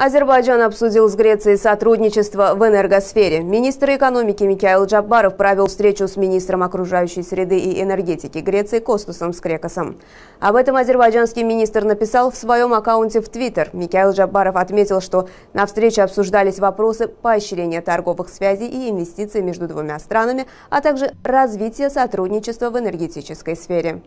Азербайджан обсудил с Грецией сотрудничество в энергосфере. Министр экономики Микаил Джаббаров провел встречу с министром окружающей среды и энергетики Греции Костусом Скрекосом. Об этом азербайджанский министр написал в своем аккаунте в Твиттер. Микаил Джаббаров отметил, что на встрече обсуждались вопросы поощрения торговых связей и инвестиций между двумя странами, а также развития сотрудничества в энергетической сфере.